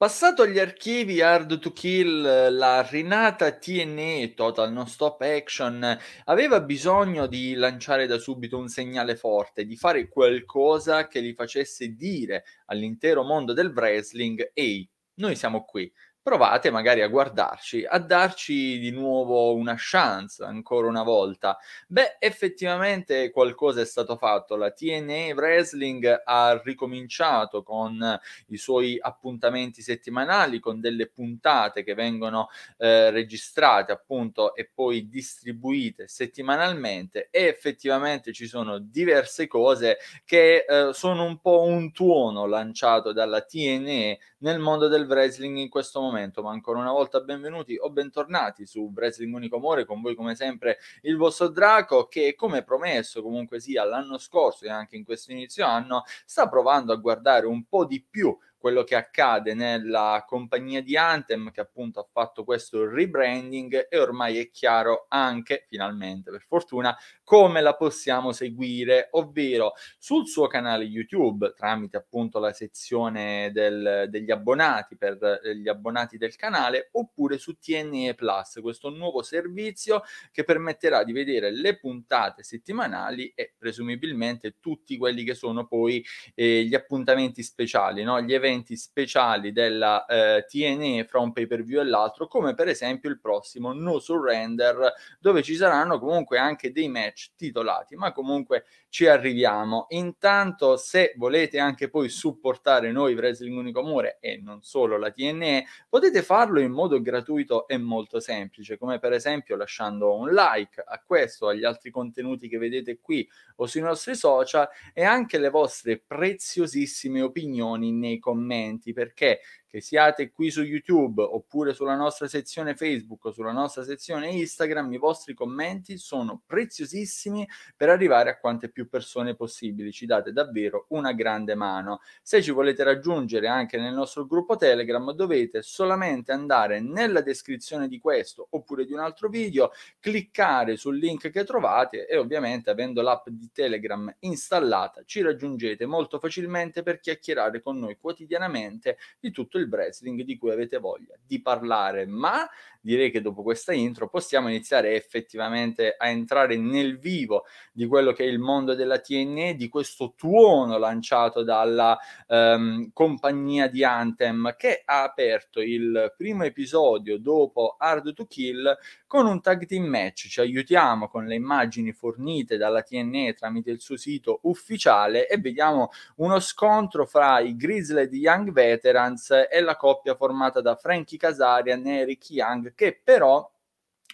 Passato agli archivi Hard to Kill, la rinata TNE, Total Non Stop Action, aveva bisogno di lanciare da subito un segnale forte, di fare qualcosa che li facesse dire all'intero mondo del wrestling, ehi, noi siamo qui, provate magari a guardarci, a darci di nuovo una chance ancora una volta. Beh, effettivamente qualcosa è stato fatto, la TNA Wrestling ha ricominciato con i suoi appuntamenti settimanali, con delle puntate che vengono eh, registrate appunto e poi distribuite settimanalmente e effettivamente ci sono diverse cose che eh, sono un po' un tuono lanciato dalla TNA nel mondo del wrestling in questo momento appuntamento, ma ancora una volta benvenuti o bentornati su Wrestling Unico Amore, con voi come sempre il vostro Draco che come promesso comunque sia l'anno scorso e anche in questo inizio anno sta provando a guardare un po' di più quello che accade nella compagnia di Anthem che appunto ha fatto questo rebranding e ormai è chiaro anche, finalmente per fortuna, come la possiamo seguire, ovvero sul suo canale YouTube tramite appunto la sezione del, degli abbonati per eh, gli abbonati del canale oppure su TNE Plus, questo nuovo servizio che permetterà di vedere le puntate settimanali e presumibilmente tutti quelli che sono poi eh, gli appuntamenti speciali, no? gli eventi eventi speciali della eh, TNE fra un pay per view e l'altro, come per esempio il prossimo No Surrender, dove ci saranno comunque anche dei match titolati, ma comunque ci arriviamo. Intanto, se volete anche poi supportare noi Wrestling Unico Amore e non solo la TNE, potete farlo in modo gratuito e molto semplice, come per esempio lasciando un like a questo, agli altri contenuti che vedete qui o sui nostri social e anche le vostre preziosissime opinioni nei commenti commenti perché che siate qui su YouTube oppure sulla nostra sezione Facebook o sulla nostra sezione Instagram, i vostri commenti sono preziosissimi per arrivare a quante più persone possibili. Ci date davvero una grande mano. Se ci volete raggiungere anche nel nostro gruppo Telegram, dovete solamente andare nella descrizione di questo oppure di un altro video, cliccare sul link che trovate e ovviamente avendo l'app di Telegram installata ci raggiungete molto facilmente per chiacchierare con noi quotidianamente di tutto il il wrestling di cui avete voglia di parlare, ma direi che dopo questa intro possiamo iniziare effettivamente a entrare nel vivo di quello che è il mondo della TNE, di questo tuono lanciato dalla ehm, compagnia di Anthem che ha aperto il primo episodio dopo Hard to Kill con un tag team match. Ci aiutiamo con le immagini fornite dalla TNE tramite il suo sito ufficiale e vediamo uno scontro fra i Grizzly di Young Veterans e la coppia formata da Frankie Casarian e Ricky Young League, che però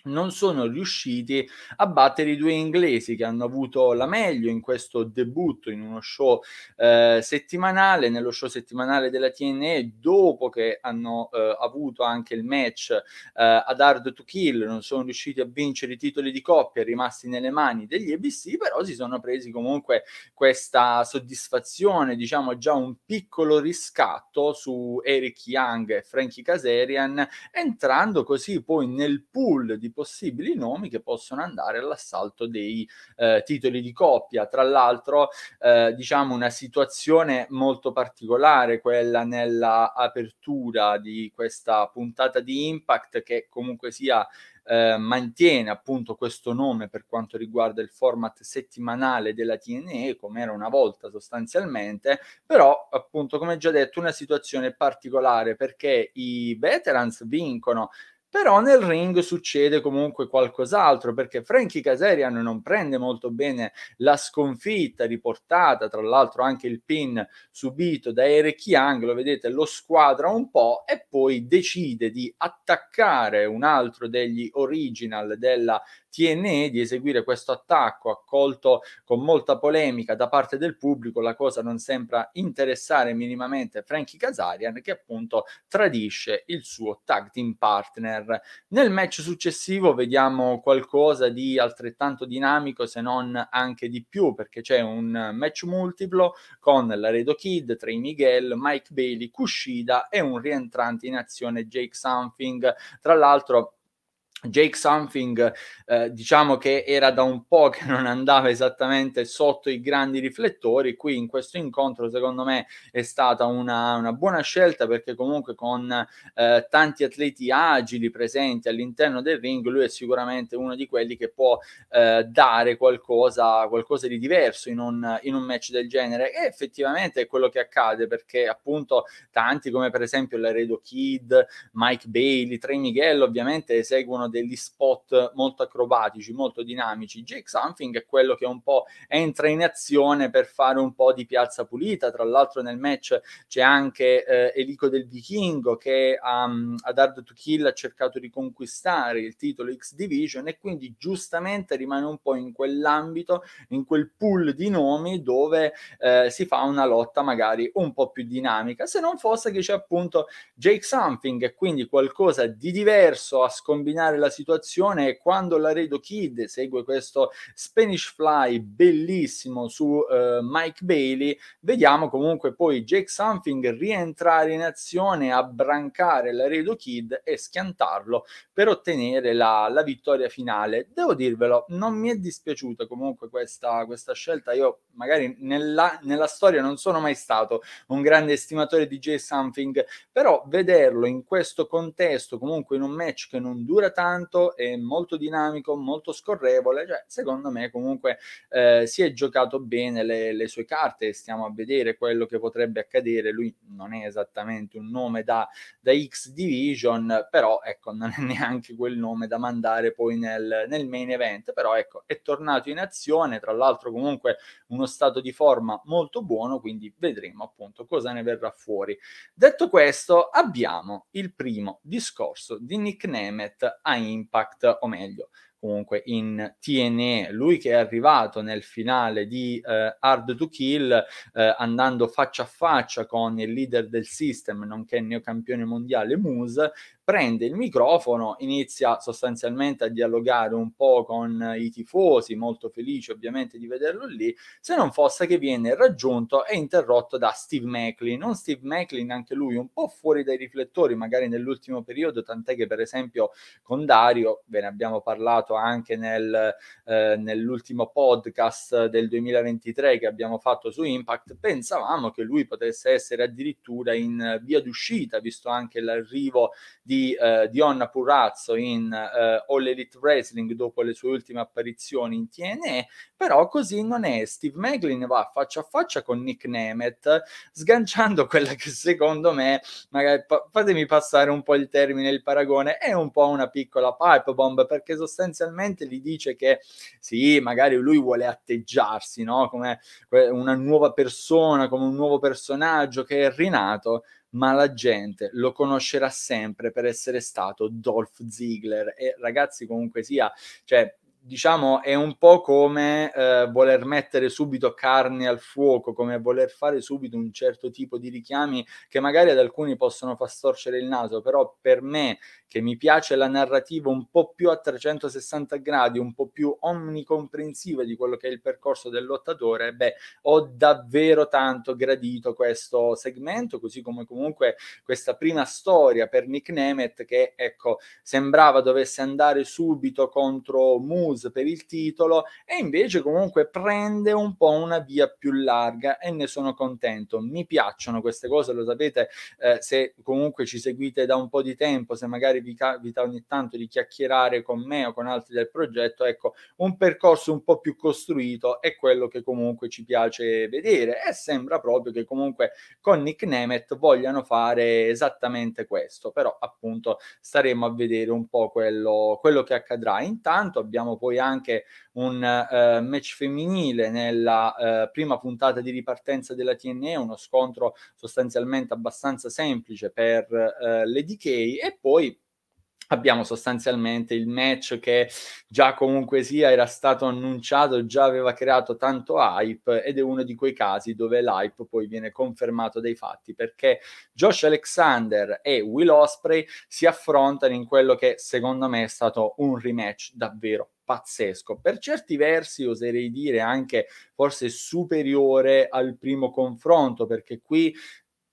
non sono riusciti a battere i due inglesi che hanno avuto la meglio in questo debutto in uno show eh, settimanale, nello show settimanale della TNE, dopo che hanno eh, avuto anche il match eh, ad Hard to Kill, non sono riusciti a vincere i titoli di coppia rimasti nelle mani degli ABC, però si sono presi comunque questa soddisfazione, diciamo già un piccolo riscatto su Eric Young e Frankie Kazarian, entrando così poi nel pool di possibili nomi che possono andare all'assalto dei eh, titoli di coppia. Tra l'altro, eh, diciamo una situazione molto particolare, quella nella apertura di questa puntata di Impact che comunque sia eh, mantiene appunto questo nome per quanto riguarda il format settimanale della TNE, come era una volta sostanzialmente, però appunto come già detto una situazione particolare perché i veterans vincono però nel ring succede comunque qualcos'altro perché Frankie Caserian non prende molto bene la sconfitta riportata, tra l'altro anche il pin subito da Eric Young, lo vedete, lo squadra un po' e poi decide di attaccare un altro degli original della TNE di eseguire questo attacco accolto con molta polemica da parte del pubblico, la cosa non sembra interessare minimamente Frankie Casarian che appunto tradisce il suo tag team partner Sinner. Nel match successivo vediamo qualcosa di altrettanto dinamico, se non anche di più, perché c'è un match multiplo con Laredo Kid, Trey Miguel, Mike Bailey, Kushida e un rientrante in azione Jake Something. Tra l'altro Jake Something, eh, diciamo che era da un po' che non andava esattamente sotto i grandi riflettori, qui in questo incontro secondo me è stata una, una buona scelta perché comunque con eh, tanti atleti agili presenti all'interno del ring lui è sicuramente uno di quelli che può eh, dare qualcosa, qualcosa, di diverso in un, in un, match del genere e effettivamente è quello che accade perché appunto tanti come per esempio l'Aredo Kid, Mike Bailey, Trey Miguel ovviamente eseguono fanno degli spot molto acrobatici, molto dinamici. Jake Something è quello che un po' entra in azione per fare un po' di piazza pulita. Tra l'altro, nel match c'è anche eh, Elico del Vichingo che um, ad Hard to Kill ha cercato di conquistare il titolo X Division e quindi giustamente rimane un po' in quell'ambito, in quel pool di nomi dove eh, si fa una lotta magari un po' più dinamica. Se non fosse che c'è appunto Jake Something e quindi qualcosa di diverso a scombinare calmare la situazione è quando Laredo Kid segue questo Spanish Fly bellissimo su eh, Mike Bailey, vediamo comunque poi Jake Something rientrare in azione, abbrancare Laredo Kid e schiantarlo per ottenere la, la vittoria finale. Devo dirvelo, non mi è dispiaciuta comunque questa, questa scelta, io magari nella, nella storia non sono mai stato un grande estimatore di Jake Something, però vederlo in questo contesto, comunque in un match che non dura tanto, tanto, è molto dinamico, molto scorrevole, cioè, secondo me comunque eh, si è giocato bene le, le, sue carte, stiamo a vedere quello che potrebbe accadere, lui non è esattamente un nome da, da X Division, però ecco, non è neanche quel nome da mandare poi nel, nel main event, però ecco, è tornato in azione, tra l'altro comunque uno stato di forma molto buono, quindi vedremo appunto cosa ne verrà fuori. Detto questo, abbiamo il primo discorso di Nick Nemeth a Impact, o meglio, comunque in TNE, lui che è arrivato nel finale di eh, Hard to Kill eh, andando faccia a faccia con il leader del system, nonché neocampione mondiale Moose, prende il microfono, inizia sostanzialmente a dialogare un po' con i tifosi, molto felice ovviamente di vederlo lì, se non fosse che viene raggiunto e interrotto da Steve Macklin, un Steve Macklin anche lui un po' fuori dai riflettori, magari nell'ultimo periodo, tant'è che per esempio con Dario, ve ne abbiamo parlato anche nel, eh, nell'ultimo podcast del 2023 che abbiamo fatto su Impact, pensavamo che lui potesse essere addirittura in via d'uscita, visto anche l'arrivo di di eh, Dionna Purrazzo in eh, All Elite Wrestling dopo le sue ultime apparizioni in TNA, però così non è. Steve Meglin va faccia a faccia con Nick Nemeth, sganciando quella che secondo me, magari pa- fatemi passare un po' il termine, il paragone, è un po' una piccola pipe bomb, perché sostanzialmente gli dice che sì, magari lui vuole atteggiarsi, no? Come una nuova persona, come un nuovo personaggio che è rinato, ma la gente lo conoscerà sempre per essere stato Dolph Ziggler. E ragazzi, comunque sia, cioè, diciamo, è un po' come eh, voler mettere subito carne al fuoco, come voler fare subito un certo tipo di richiami che magari ad alcuni possono far storcere il naso, però per me che mi piace la narrativa un po' più a 360 gradi, un po' più omnicomprensiva di quello che è il percorso del lottatore, beh, ho davvero tanto gradito questo segmento, così come comunque questa prima storia per Nick Nemeth che, ecco, sembrava dovesse andare subito contro Moose per il titolo e invece comunque prende un po' una via più larga e ne sono contento. Mi piacciono queste cose, lo sapete, eh, se comunque ci seguite da un po' di tempo, se magari magari vi capita ogni tanto di chiacchierare con me o con altri del progetto, ecco, un percorso un po' più costruito è quello che comunque ci piace vedere e sembra proprio che comunque con Nick Nemeth vogliano fare esattamente questo, però appunto staremo a vedere un po' quello, quello che accadrà. Intanto abbiamo poi anche un uh, match femminile nella uh, prima puntata di ripartenza della TNE, uno scontro sostanzialmente abbastanza semplice per uh, le DK e poi abbiamo sostanzialmente il match che già comunque sia era stato annunciato, già aveva creato tanto hype ed è uno di quei casi dove l'hype poi viene confermato dai fatti perché Josh Alexander e Will Osprey si affrontano in quello che secondo me è stato un rematch davvero pazzesco. Per certi versi oserei dire anche forse superiore al primo confronto, perché qui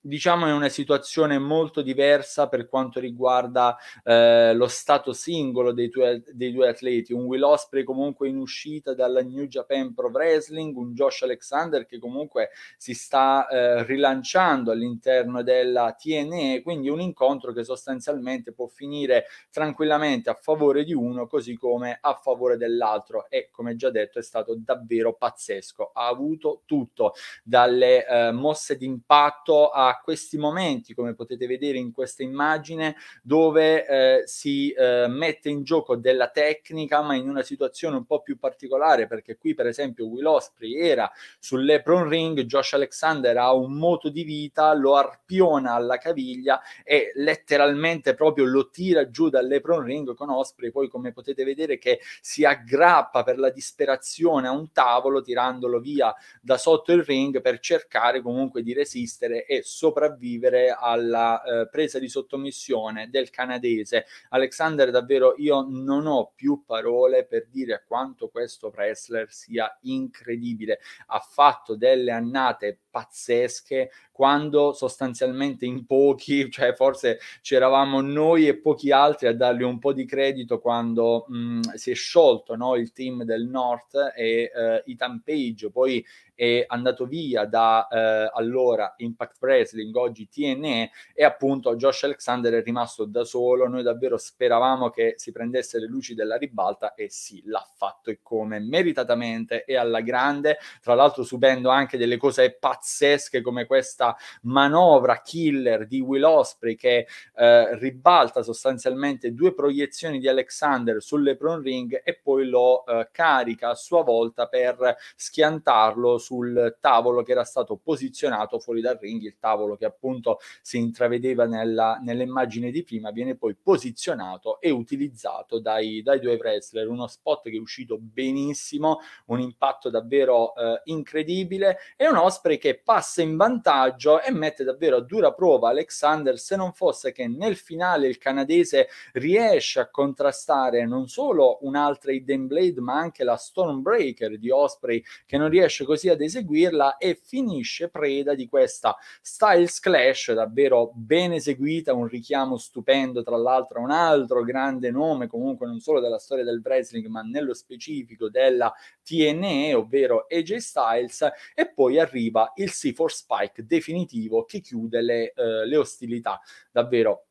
diciamo è una situazione molto diversa per quanto riguarda eh, lo stato singolo dei, tue, dei due atleti. Un Will Osprey comunque in uscita dalla New Japan Pro Wrestling, un Josh Alexander che comunque si sta eh, rilanciando all'interno della TNE, quindi un incontro che sostanzialmente può finire tranquillamente a favore di uno così come a favore dell'altro e come già detto è stato davvero pazzesco. Ha avuto tutto, dalle eh, mosse d'impatto a questi momenti, come potete vedere in questa immagine, dove eh, si eh, mette in gioco della tecnica, ma in una situazione un po' più particolare, perché qui per esempio Will Osprey era sull'Epron Ring, Josh Alexander ha un moto di vita, lo arpiona alla caviglia e letteralmente proprio lo tira giù dall'Epron Ring con Osprey, poi come potete vedere che si aggrappa per la disperazione a un tavolo tirandolo via da sotto il ring per cercare comunque di resistere e sopravvivere sopravvivere alla eh, presa di sottomissione del canadese. Alexander, davvero io non ho più parole per dire quanto questo wrestler sia incredibile. Ha fatto delle annate pazzesche quando sostanzialmente in pochi, cioè forse c'eravamo noi e pochi altri a dargli un po' di credito quando mh, mm, si è sciolto no, il team del North e eh, Ethan Page poi è andato via da eh, allora Impact Wrestling, oggi TNE e appunto Josh Alexander è rimasto da solo, noi davvero speravamo che si prendesse le luci della ribalta e sì, l'ha fatto e come meritatamente e alla grande, tra l'altro subendo anche delle cose pazzesche come questa questa manovra killer di Will Osprey che eh, ribalta sostanzialmente due proiezioni di Alexander sull'Epron Ring e poi lo eh, carica a sua volta per schiantarlo sul tavolo che era stato posizionato fuori dal ring, il tavolo che appunto si intravedeva nella, nell'immagine di prima viene poi posizionato e utilizzato dai, dai due wrestler, uno spot che è uscito benissimo, un impatto davvero eh, incredibile e un Osprey che passa in vantaggio vantaggio e mette davvero a dura prova Alexander se non fosse che nel finale il canadese riesce a contrastare non solo un'altra Eden Blade ma anche la Stormbreaker di Osprey che non riesce così ad eseguirla e finisce preda di questa Styles Clash davvero ben eseguita, un richiamo stupendo tra l'altro a un altro grande nome comunque non solo della storia del wrestling ma nello specifico della TNE ovvero AJ Styles e poi arriva il C4 Spike definitivamente definitivo che chiude le, eh, le ostilità. Davvero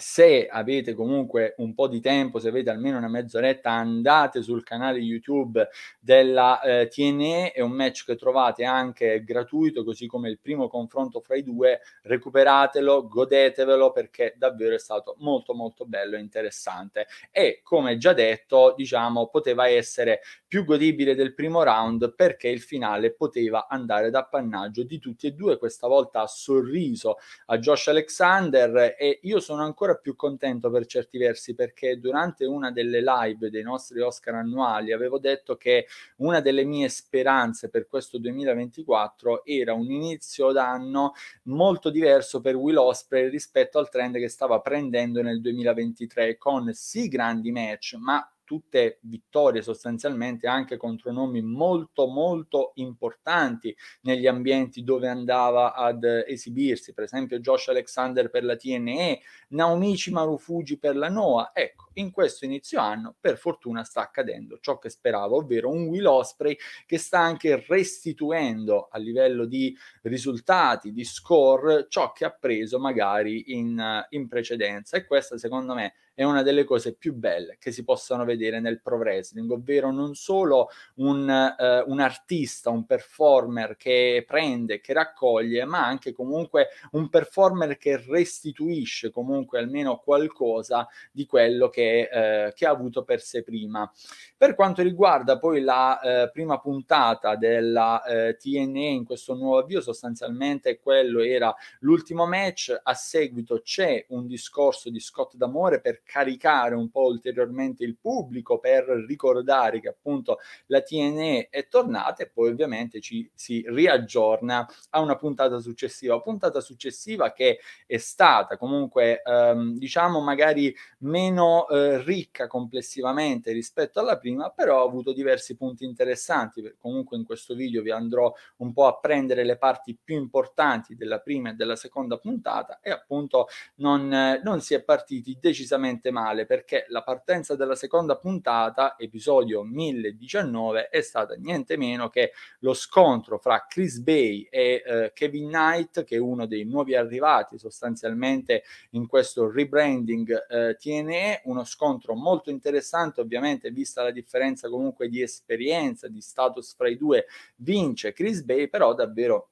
se avete comunque un po' di tempo, se avete almeno una mezz'oretta, andate sul canale YouTube della eh, TNE, è un match che trovate anche gratuito, così come il primo confronto fra i due, recuperatelo, godetevelo perché davvero è stato molto molto bello e interessante. E come già detto, diciamo, poteva essere più godibile del primo round perché il finale poteva andare d'appannaggio di tutti e due, questa volta a sorriso a Josh Alexander e io sono ancora ancora più contento per certi versi perché durante una delle live dei nostri Oscar annuali avevo detto che una delle mie speranze per questo 2024 era un inizio d'anno molto diverso per Will Osprey rispetto al trend che stava prendendo nel 2023 con sì grandi match ma tutte vittorie sostanzialmente anche contro nomi molto molto importanti negli ambienti dove andava ad esibirsi, per esempio Josh Alexander per la TNE, Naomichi Marufuji per la NOAA. Ecco, in questo inizio anno per fortuna sta accadendo ciò che speravo, ovvero un Will Osprey che sta anche restituendo a livello di risultati, di score, ciò che ha preso magari in, in precedenza e questa secondo me è una delle cose più belle che si possano vedere nel pro wrestling, ovvero non solo un, eh, un artista, un performer che prende, che raccoglie, ma anche comunque un performer che restituisce comunque almeno qualcosa di quello che, eh, che ha avuto per sé prima. Per quanto riguarda poi la eh, prima puntata della eh, TNA in questo nuovo avvio, sostanzialmente quello era l'ultimo match, a seguito c'è un discorso di Scott D'Amore perché caricare un po' ulteriormente il pubblico, per ricordare che appunto la TNE è tornata e poi ovviamente ci si riaggiorna a una puntata successiva, puntata successiva che è stata comunque ehm, diciamo magari meno eh, ricca complessivamente rispetto alla prima, però ha avuto diversi punti interessanti, comunque in questo video vi andrò un po' a prendere le parti più importanti della prima e della seconda puntata e appunto non, eh, non si è partiti decisamente veramente male perché la partenza della seconda puntata, episodio 1019, è stata niente meno che lo scontro fra Chris Bay e eh, Kevin Knight, che è uno dei nuovi arrivati sostanzialmente in questo rebranding eh, TNE, uno scontro molto interessante ovviamente vista la differenza comunque di esperienza, di status fra i due, vince Chris Bay, però davvero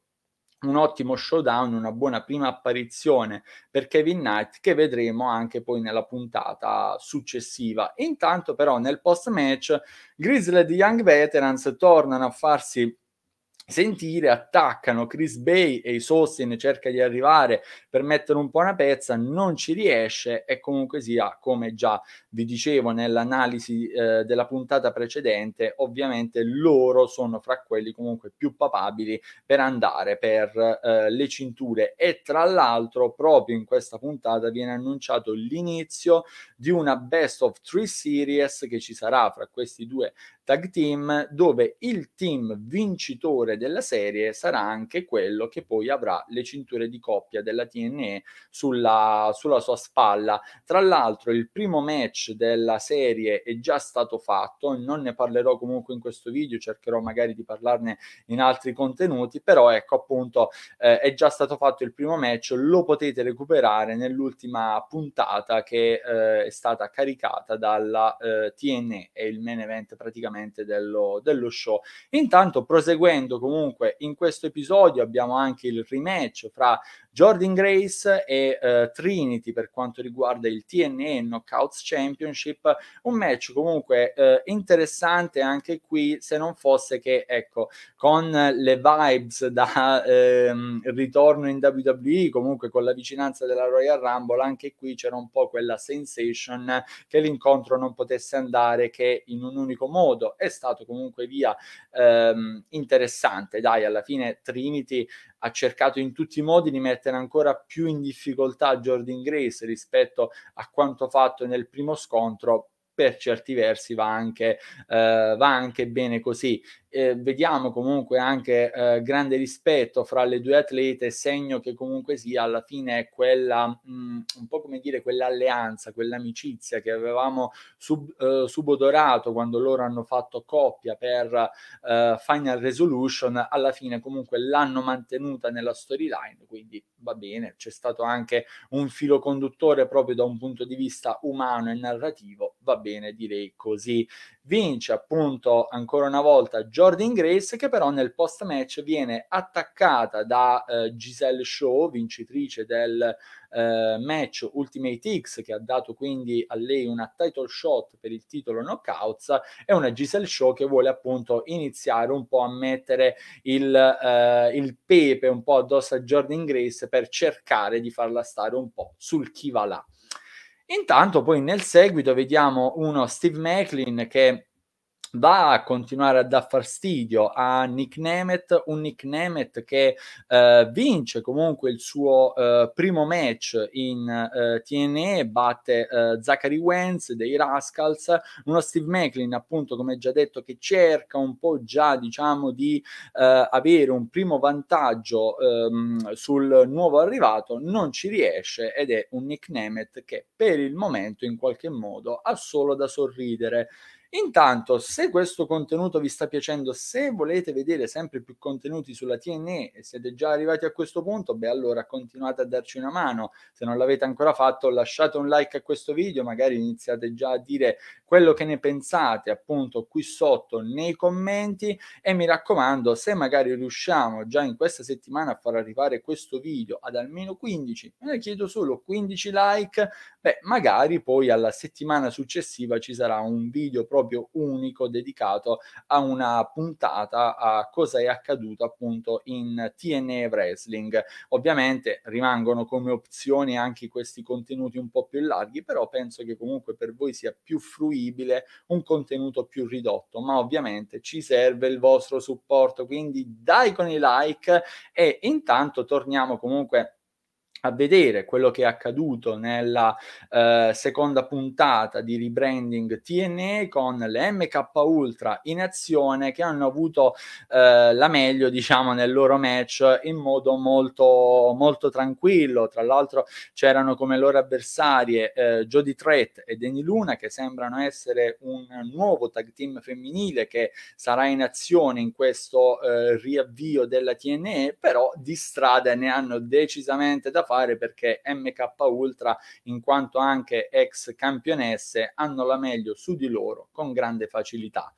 un ottimo showdown, una buona prima apparizione per Kevin Knight che vedremo anche poi nella puntata successiva. Intanto però nel post match Grizzly e Young Veterans tornano a farsi sentire, attaccano Chris Bay e i Sostin cerca di arrivare per mettere un po' una pezza, non ci riesce e comunque sia, come già vi dicevo nell'analisi eh, della puntata precedente, ovviamente loro sono fra quelli comunque più papabili per andare per eh, le cinture e tra l'altro proprio in questa puntata viene annunciato l'inizio di una best of three series che ci sarà fra questi due tag team dove il team vincitore della serie sarà anche quello che poi avrà le cinture di coppia della TNE sulla, sulla sua spalla. Tra l'altro il primo match della serie è già stato fatto, non ne parlerò comunque in questo video, cercherò magari di parlarne in altri contenuti, però ecco appunto eh, è già stato fatto il primo match, lo potete recuperare nell'ultima puntata che eh, è stata caricata dalla eh, TNE, è il main event praticamente sicuramente dello, dello show. Intanto, proseguendo comunque in questo episodio, abbiamo anche il rematch fra Jordan Grace e eh, Trinity per quanto riguarda il TNA Knockouts Championship, un match comunque eh, interessante anche qui, se non fosse che, ecco, con le vibes da ehm, ritorno in WWE, comunque con la vicinanza della Royal Rumble, anche qui c'era un po' quella sensation che l'incontro non potesse andare che in un unico modo modo è stato comunque via ehm, interessante. Dai, alla fine Trinity ha cercato in tutti i modi di mettere ancora più in difficoltà Jordan Grace rispetto a quanto fatto nel primo scontro per certi versi va anche, eh, va anche bene così. Eh, vediamo comunque anche eh, grande rispetto fra le due atlete, segno che comunque sia alla fine è quella, mh, mm, un po' come dire, quell'alleanza, quell'amicizia che avevamo sub, eh, subodorato quando loro hanno fatto coppia per eh, Final Resolution, alla fine comunque l'hanno mantenuta nella storyline, quindi va bene, c'è stato anche un filo conduttore proprio da un punto di vista umano e narrativo, va bene bene direi così. Vince appunto ancora una volta Jordan Grace che però nel post match viene attaccata da eh, Giselle Shaw, vincitrice del eh, match Ultimate X che ha dato quindi a lei una title shot per il titolo Knockouts e una Giselle Shaw che vuole appunto iniziare un po' a mettere il, eh, il pepe un po' addosso a Jordan Grace per cercare di farla stare un po' sul chi va là. Intanto poi nel seguito vediamo uno Steve Macklin che va a continuare a dar fastidio a Nick Nemeth, un Nick Nemeth che eh, vince comunque il suo eh, primo match in eh, TNA, batte eh, Zachary Wentz dei Rascals, uno Steve Macklin appunto come già detto che cerca un po' già diciamo di eh, avere un primo vantaggio ehm, sul nuovo arrivato, non ci riesce ed è un Nick Nemeth che per il momento in qualche modo ha solo da sorridere Intanto, se questo contenuto vi sta piacendo, se volete vedere sempre più contenuti sulla TNE e siete già arrivati a questo punto, beh allora continuate a darci una mano. Se non l'avete ancora fatto, lasciate un like a questo video, magari iniziate già a dire quello che ne pensate, appunto qui sotto nei commenti e mi raccomando, se magari riusciamo già in questa settimana a far arrivare questo video ad almeno 15, me ne chiedo solo 15 like, beh magari poi alla settimana successiva ci sarà un video proprio proprio unico dedicato a una puntata a cosa è accaduto appunto in TNA Wrestling. Ovviamente rimangono come opzioni anche questi contenuti un po' più larghi, però penso che comunque per voi sia più fruibile un contenuto più ridotto, ma ovviamente ci serve il vostro supporto, quindi dai con i like e intanto torniamo comunque a vedere quello che è accaduto nella eh, seconda puntata di rebranding TNA con le MK Ultra in azione che hanno avuto eh, la meglio diciamo nel loro match in modo molto molto tranquillo tra l'altro c'erano come loro avversarie eh, Jody Trett e Deni Luna che sembrano essere un nuovo tag team femminile che sarà in azione in questo eh, riavvio della TNA però di strada ne hanno decisamente da fare perché MK Ultra, in quanto anche ex campionesse, hanno la meglio su di loro con grande facilità.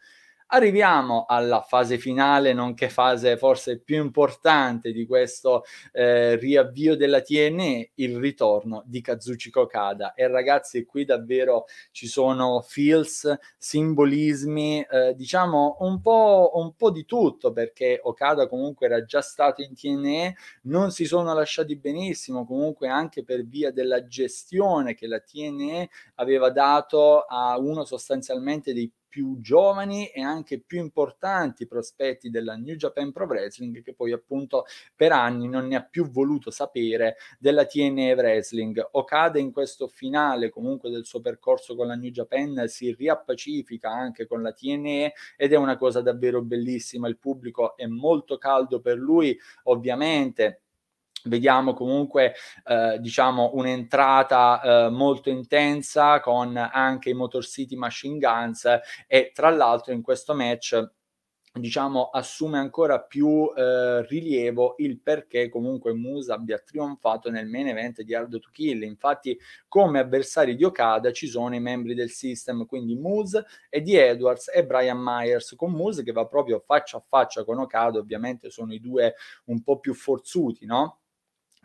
Arriviamo alla fase finale, nonché fase forse più importante di questo eh, riavvio della TNE, il ritorno di Kazuchi Kokada. E ragazzi, qui davvero ci sono feels, simbolismi, eh, diciamo un po', un po' di tutto, perché Okada comunque era già stato in TNE, non si sono lasciati benissimo, comunque anche per via della gestione che la TNE aveva dato a uno sostanzialmente dei più giovani e anche più importanti prospetti della New Japan Pro Wrestling che poi appunto per anni non ne ha più voluto sapere della TNA Wrestling. Okada in questo finale comunque del suo percorso con la New Japan si riappacifica anche con la TNA ed è una cosa davvero bellissima, il pubblico è molto caldo per lui, ovviamente vediamo comunque eh, diciamo un'entrata eh, molto intensa con anche i Motor City Machine Guns e tra l'altro in questo match diciamo assume ancora più eh, rilievo il perché comunque Musa abbia trionfato nel main event di Hard to Kill infatti come avversari di Okada ci sono i membri del system quindi Musa e di Edwards e Brian Myers con Musa che va proprio faccia a faccia con Okada ovviamente sono i due un po' più forzuti no?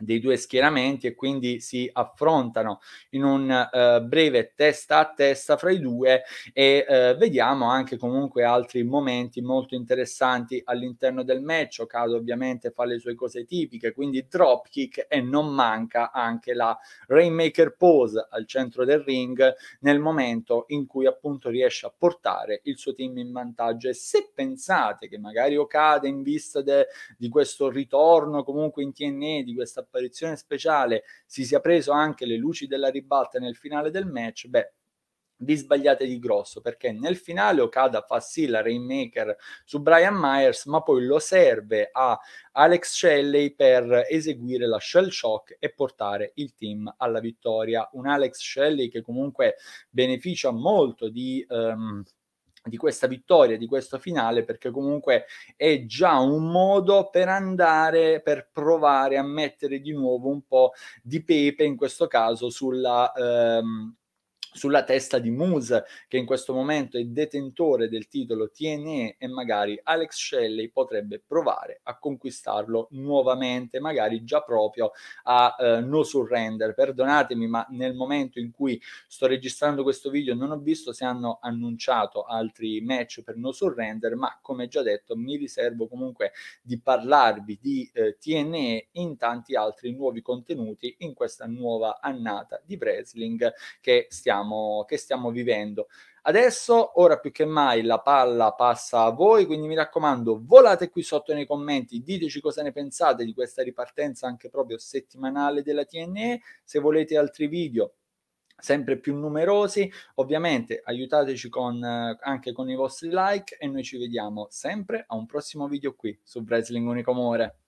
dei due schieramenti e quindi si affrontano in un uh, breve testa a testa fra i due e uh, vediamo anche comunque altri momenti molto interessanti all'interno del match. Okada ovviamente fa le sue cose tipiche, quindi dropkick e non manca anche la Rainmaker Pose al centro del ring nel momento in cui appunto riesce a portare il suo team in vantaggio e se pensate che magari Okada in vista de- di questo ritorno comunque in TNA di questa apparizione speciale si sia preso anche le luci della ribalta nel finale del match, beh, vi sbagliate di grosso perché nel finale Okada fa sì la Rainmaker su Brian Myers ma poi lo serve a Alex Shelley per eseguire la Shell Shock e portare il team alla vittoria un Alex Shelley che comunque beneficia molto di um, di questa vittoria, di questo finale, perché comunque è già un modo per andare, per provare a mettere di nuovo un po' di pepe, in questo caso, sulla... Ehm, sulla testa di Moose, che in questo momento è detentore del titolo TNE, e magari Alex Shelley potrebbe provare a conquistarlo nuovamente, magari già proprio a eh, no surrender. Perdonatemi, ma nel momento in cui sto registrando questo video non ho visto se hanno annunciato altri match per no surrender, ma come già detto mi riservo comunque di parlarvi di eh, TNE in tanti altri nuovi contenuti in questa nuova annata di wrestling che stiamo stiamo, che stiamo vivendo. Adesso, ora più che mai, la palla passa a voi, quindi mi raccomando, volate qui sotto nei commenti, diteci cosa ne pensate di questa ripartenza anche proprio settimanale della TNE, se volete altri video sempre più numerosi. Ovviamente aiutateci con, eh, anche con i vostri like e noi ci vediamo sempre a un prossimo video qui su Wrestling Unicomore.